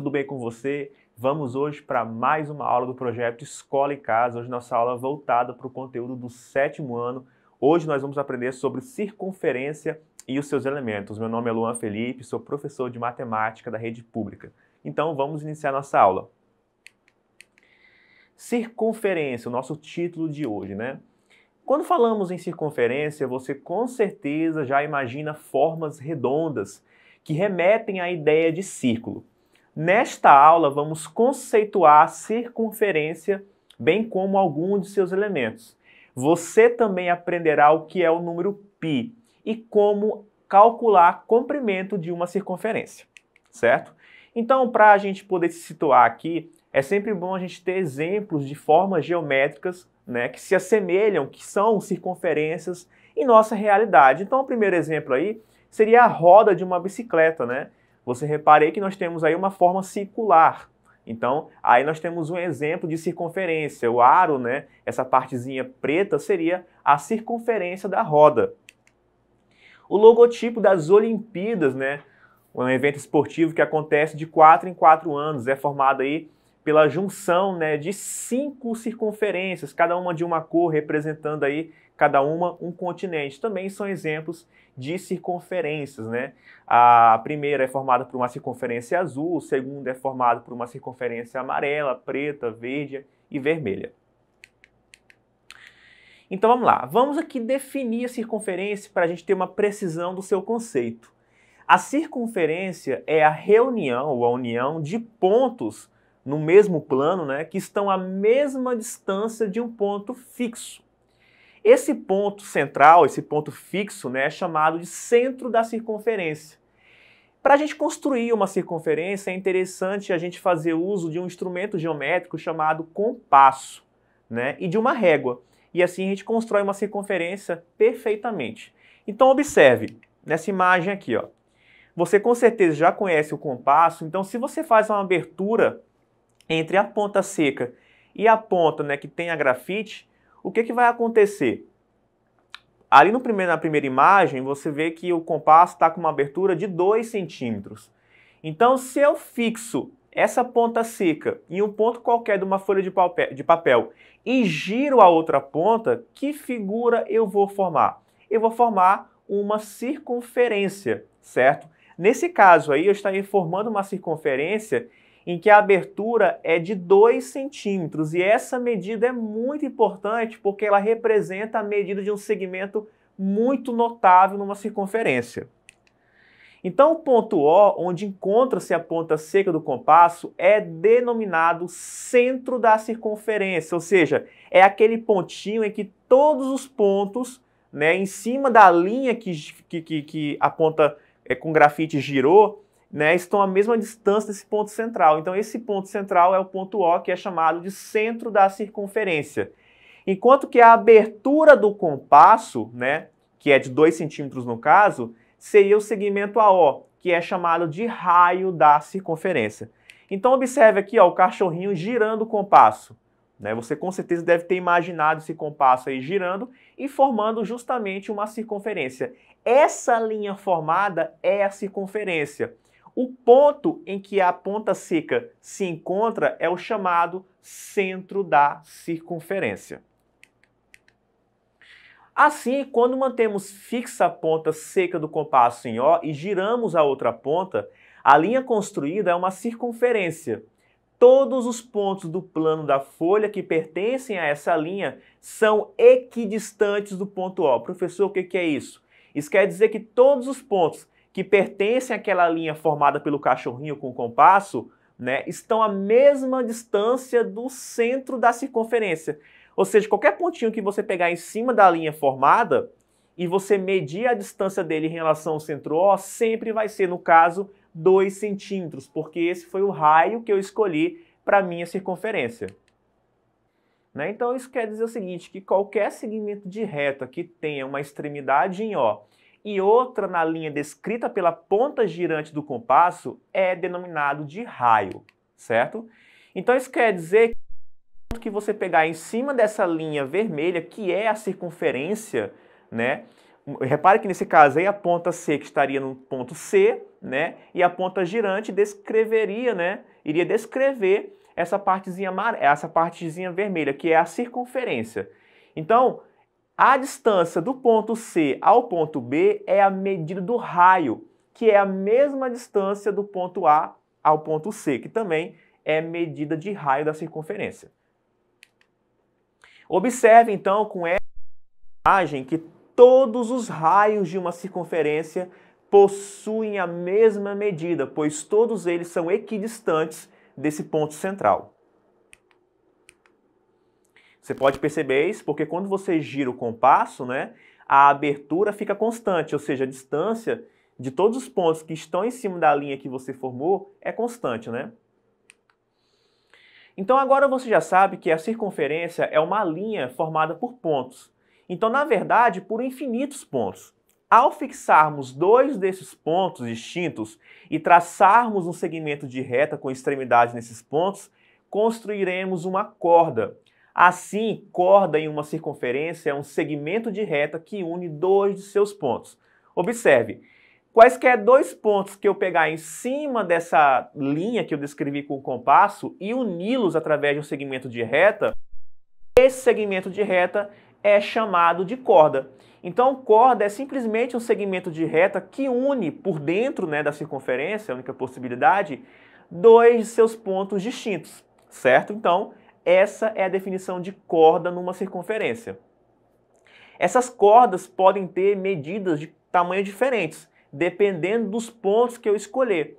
tudo bem com você? Vamos hoje para mais uma aula do projeto Escola e Casa. Hoje nossa aula é voltada para o conteúdo do sétimo ano. Hoje nós vamos aprender sobre circunferência e os seus elementos. Meu nome é Luan Felipe, sou professor de matemática da rede pública. Então vamos iniciar nossa aula. Circunferência, o nosso título de hoje, né? Quando falamos em circunferência, você com certeza já imagina formas redondas que remetem à ideia de círculo. Nesta aula, vamos conceituar a circunferência, bem como algum de seus elementos. Você também aprenderá o que é o número π e como calcular comprimento de uma circunferência, certo? Então, para a gente poder se situar aqui, é sempre bom a gente ter exemplos de formas geométricas né, que se assemelham, que são circunferências em nossa realidade. Então, o primeiro exemplo aí seria a roda de uma bicicleta, né? você reparei que nós temos aí uma forma circular. Então, aí nós temos um exemplo de circunferência. O aro, né, essa partezinha preta, seria a circunferência da roda. O logotipo das Olimpíadas, né, um evento esportivo que acontece de 4 em 4 anos, é formado aí pela junção né, de cinco circunferências, cada uma de uma cor representando aí cada uma um continente. Também são exemplos de circunferências, né? A primeira é formada por uma circunferência azul, a segunda é formada por uma circunferência amarela, preta, verde e vermelha. Então vamos lá, vamos aqui definir a circunferência para a gente ter uma precisão do seu conceito. A circunferência é a reunião ou a união de pontos no mesmo plano, né, que estão à mesma distância de um ponto fixo. Esse ponto central, esse ponto fixo, né, é chamado de centro da circunferência. Para a gente construir uma circunferência, é interessante a gente fazer uso de um instrumento geométrico chamado compasso né, e de uma régua. E assim a gente constrói uma circunferência perfeitamente. Então, observe nessa imagem aqui. Ó. Você com certeza já conhece o compasso, então, se você faz uma abertura entre a ponta seca e a ponta né, que tem a grafite, o que, que vai acontecer? Ali no primeiro, na primeira imagem, você vê que o compasso está com uma abertura de 2 centímetros. Então, se eu fixo essa ponta seca em um ponto qualquer de uma folha de papel, de papel e giro a outra ponta, que figura eu vou formar? Eu vou formar uma circunferência, certo? Nesse caso aí, eu estaria formando uma circunferência em que a abertura é de 2 centímetros. E essa medida é muito importante porque ela representa a medida de um segmento muito notável numa circunferência. Então, o ponto O, onde encontra-se a ponta seca do compasso, é denominado centro da circunferência, ou seja, é aquele pontinho em que todos os pontos né, em cima da linha que, que, que, a ponta é, com grafite girou, né, estão à mesma distância desse ponto central. Então, esse ponto central é o ponto O, que é chamado de centro da circunferência. Enquanto que a abertura do compasso, né, que é de 2 centímetros no caso, seria o segmento AO, que é chamado de raio da circunferência. Então, observe aqui ó, o cachorrinho girando o compasso. Né? Você com certeza deve ter imaginado esse compasso aí girando e formando justamente uma circunferência. Essa linha formada é a circunferência. O ponto em que a ponta seca se encontra é o chamado centro da circunferência. Assim, quando mantemos fixa a ponta seca do compasso em O e giramos a outra ponta, a linha construída é uma circunferência. Todos os pontos do plano da folha que pertencem a essa linha são equidistantes do ponto O. Professor, o que é isso? Isso quer dizer que todos os pontos que pertencem àquela linha formada pelo cachorrinho com o compasso, né, estão à mesma distância do centro da circunferência. Ou seja, qualquer pontinho que você pegar em cima da linha formada e você medir a distância dele em relação ao centro O, sempre vai ser, no caso, 2 centímetros, porque esse foi o raio que eu escolhi para a minha circunferência. Né? Então isso quer dizer o seguinte, que qualquer segmento de reta que tenha uma extremidade em O e outra na linha descrita pela ponta girante do compasso é denominado de raio, certo? Então isso quer dizer que você pegar em cima dessa linha vermelha, que é a circunferência, né? Repare que nesse caso aí a ponta C que estaria no ponto C, né? E a ponta girante descreveria, né? Iria descrever essa partezinha, essa partezinha vermelha, que é a circunferência. Então, a distância do ponto C ao ponto B é a medida do raio, que é a mesma distância do ponto A ao ponto C, que também é medida de raio da circunferência. Observe então com essa imagem que todos os raios de uma circunferência possuem a mesma medida, pois todos eles são equidistantes desse ponto central. Você pode perceber isso porque quando você gira o compasso, né, a abertura fica constante, ou seja, a distância de todos os pontos que estão em cima da linha que você formou é constante, né? Então agora você já sabe que a circunferência é uma linha formada por pontos. Então, na verdade, por infinitos pontos. Ao fixarmos dois desses pontos distintos e traçarmos um segmento de reta com extremidade nesses pontos, construiremos uma corda, Assim, corda em uma circunferência é um segmento de reta que une dois de seus pontos. Observe, quaisquer dois pontos que eu pegar em cima dessa linha que eu descrevi com o compasso e uni-los através de um segmento de reta, esse segmento de reta é chamado de corda. Então, corda é simplesmente um segmento de reta que une por dentro né, da circunferência, a única possibilidade, dois de seus pontos distintos, certo? Então, essa é a definição de corda numa circunferência. Essas cordas podem ter medidas de tamanho diferentes, dependendo dos pontos que eu escolher.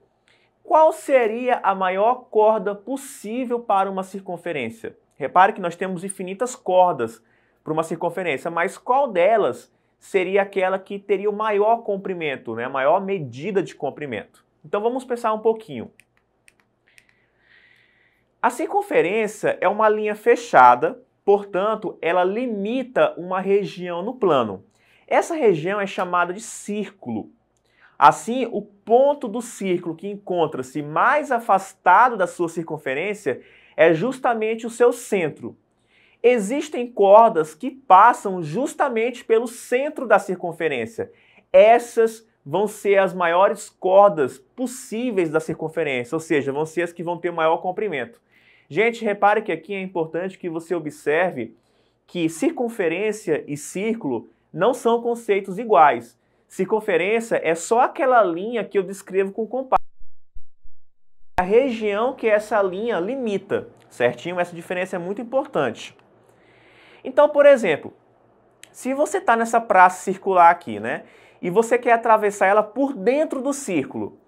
Qual seria a maior corda possível para uma circunferência? Repare que nós temos infinitas cordas para uma circunferência, mas qual delas seria aquela que teria o maior comprimento, né? a maior medida de comprimento? Então vamos pensar um pouquinho. A circunferência é uma linha fechada, portanto, ela limita uma região no plano. Essa região é chamada de círculo. Assim, o ponto do círculo que encontra-se mais afastado da sua circunferência é justamente o seu centro. Existem cordas que passam justamente pelo centro da circunferência. Essas vão ser as maiores cordas possíveis da circunferência, ou seja, vão ser as que vão ter maior comprimento. Gente, repare que aqui é importante que você observe que circunferência e círculo não são conceitos iguais. Circunferência é só aquela linha que eu descrevo com compasso. A região que essa linha limita, certinho? Essa diferença é muito importante. Então, por exemplo, se você está nessa praça circular aqui, né? E você quer atravessar ela por dentro do círculo.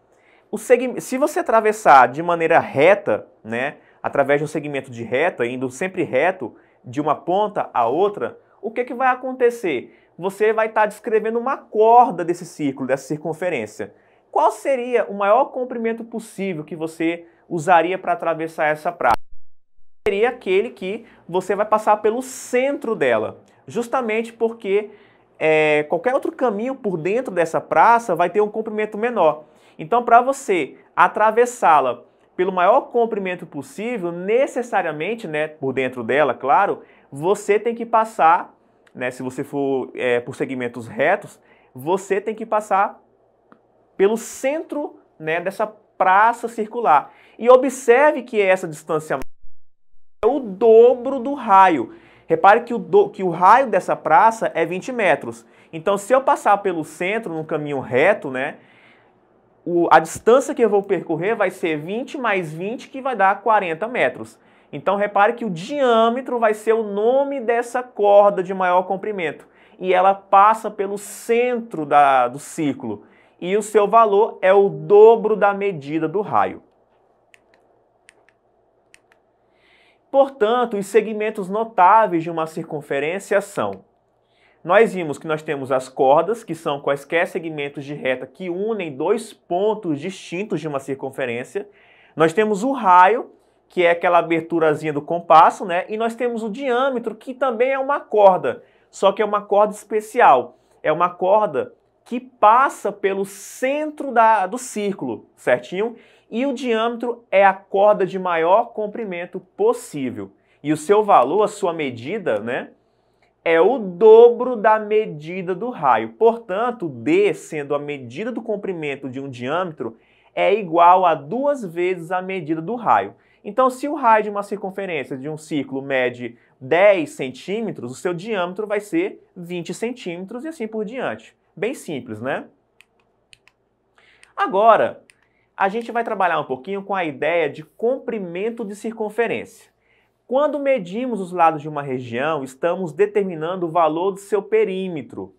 O seg... Se você atravessar de maneira reta, né? através de um segmento de reta, indo sempre reto de uma ponta a outra, o que, é que vai acontecer? Você vai estar tá descrevendo uma corda desse círculo, dessa circunferência. Qual seria o maior comprimento possível que você usaria para atravessar essa praça? Seria aquele que você vai passar pelo centro dela, justamente porque é, qualquer outro caminho por dentro dessa praça vai ter um comprimento menor. Então, para você atravessá-la pelo maior comprimento possível, necessariamente, né, por dentro dela, claro, você tem que passar, né, se você for é, por segmentos retos, você tem que passar pelo centro né, dessa praça circular. E observe que essa distância é o dobro do raio. Repare que o, do, que o raio dessa praça é 20 metros. Então, se eu passar pelo centro, num caminho reto, né, o, a distância que eu vou percorrer vai ser 20 mais 20, que vai dar 40 metros. Então repare que o diâmetro vai ser o nome dessa corda de maior comprimento. E ela passa pelo centro da, do círculo. E o seu valor é o dobro da medida do raio. Portanto, os segmentos notáveis de uma circunferência são nós vimos que nós temos as cordas, que são quaisquer segmentos de reta que unem dois pontos distintos de uma circunferência. Nós temos o raio, que é aquela aberturazinha do compasso, né? E nós temos o diâmetro, que também é uma corda, só que é uma corda especial. É uma corda que passa pelo centro da, do círculo, certinho? E o diâmetro é a corda de maior comprimento possível. E o seu valor, a sua medida, né? é o dobro da medida do raio. Portanto, D, sendo a medida do comprimento de um diâmetro, é igual a duas vezes a medida do raio. Então, se o raio de uma circunferência de um círculo mede 10 centímetros, o seu diâmetro vai ser 20 centímetros e assim por diante. Bem simples, né? Agora, a gente vai trabalhar um pouquinho com a ideia de comprimento de circunferência. Quando medimos os lados de uma região, estamos determinando o valor do seu perímetro.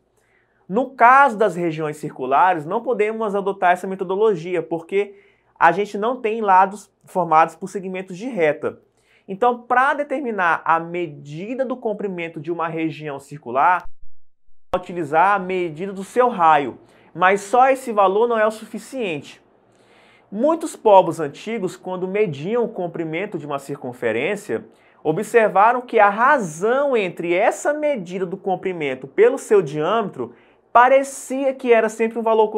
No caso das regiões circulares, não podemos adotar essa metodologia, porque a gente não tem lados formados por segmentos de reta. Então, para determinar a medida do comprimento de uma região circular, utilizar a medida do seu raio, mas só esse valor não é o suficiente. Muitos povos antigos, quando mediam o comprimento de uma circunferência, observaram que a razão entre essa medida do comprimento pelo seu diâmetro parecia que era sempre um valor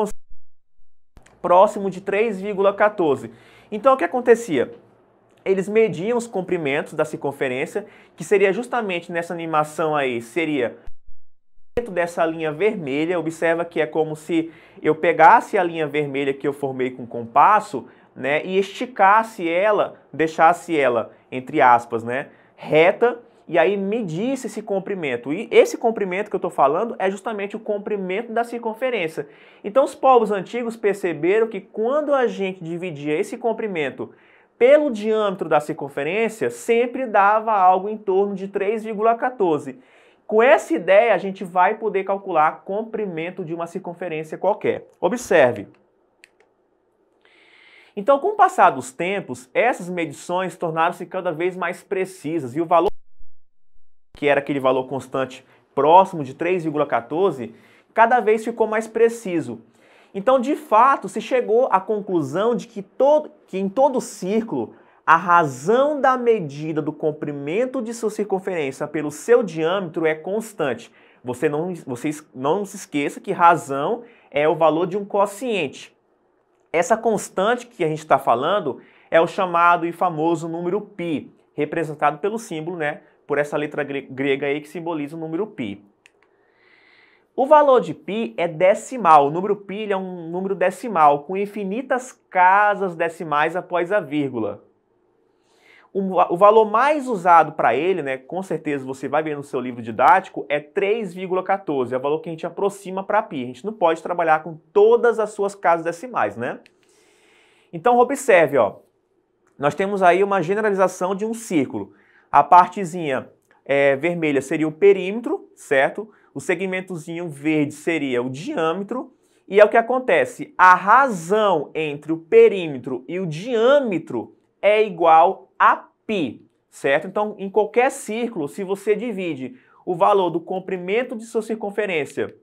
próximo de 3,14. Então o que acontecia? Eles mediam os comprimentos da circunferência, que seria justamente nessa animação aí, seria dessa linha vermelha, observa que é como se eu pegasse a linha vermelha que eu formei com o compasso, né, e esticasse ela, deixasse ela, entre aspas, né, reta, e aí medisse esse comprimento. E esse comprimento que eu estou falando é justamente o comprimento da circunferência. Então os povos antigos perceberam que quando a gente dividia esse comprimento pelo diâmetro da circunferência, sempre dava algo em torno de 3,14. Com essa ideia, a gente vai poder calcular comprimento de uma circunferência qualquer. Observe. Então, com o passar dos tempos, essas medições tornaram-se cada vez mais precisas e o valor, que era aquele valor constante próximo de 3,14, cada vez ficou mais preciso. Então, de fato, se chegou à conclusão de que, todo, que em todo círculo a razão da medida do comprimento de sua circunferência pelo seu diâmetro é constante. Você não, vocês não se esqueça que razão é o valor de um quociente. Essa constante que a gente está falando é o chamado e famoso número π, representado pelo símbolo, né, por essa letra grega aí que simboliza o número π. O valor de π é decimal. O número π é um número decimal com infinitas casas decimais após a vírgula. O, o valor mais usado para ele, né, com certeza você vai ver no seu livro didático, é 3,14. É o valor que a gente aproxima para pi A gente não pode trabalhar com todas as suas casas decimais, né? Então observe, ó. Nós temos aí uma generalização de um círculo. A partezinha é, vermelha seria o perímetro, certo? O segmentozinho verde seria o diâmetro. E é o que acontece, a razão entre o perímetro e o diâmetro é igual a π, certo? Então, em qualquer círculo, se você divide o valor do comprimento de sua circunferência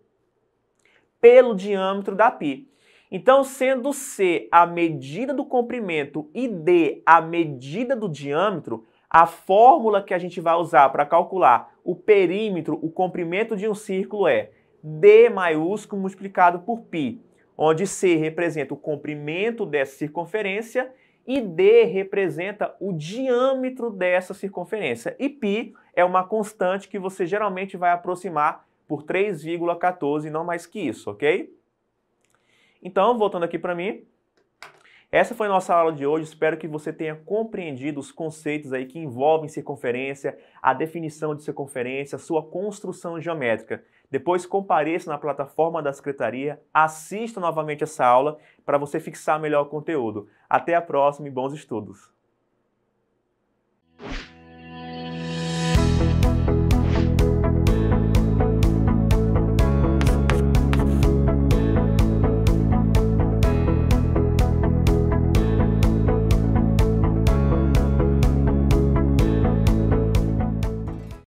pelo diâmetro da π, então, sendo C a medida do comprimento e D a medida do diâmetro, a fórmula que a gente vai usar para calcular o perímetro, o comprimento de um círculo é D maiúsculo multiplicado por π, onde C representa o comprimento dessa circunferência e D representa o diâmetro dessa circunferência. E π é uma constante que você geralmente vai aproximar por 3,14, não mais que isso, ok? Então, voltando aqui para mim, essa foi nossa aula de hoje. Espero que você tenha compreendido os conceitos aí que envolvem circunferência, a definição de circunferência, sua construção geométrica. Depois compareça na plataforma da secretaria, assista novamente essa aula para você fixar melhor o conteúdo. Até a próxima e bons estudos!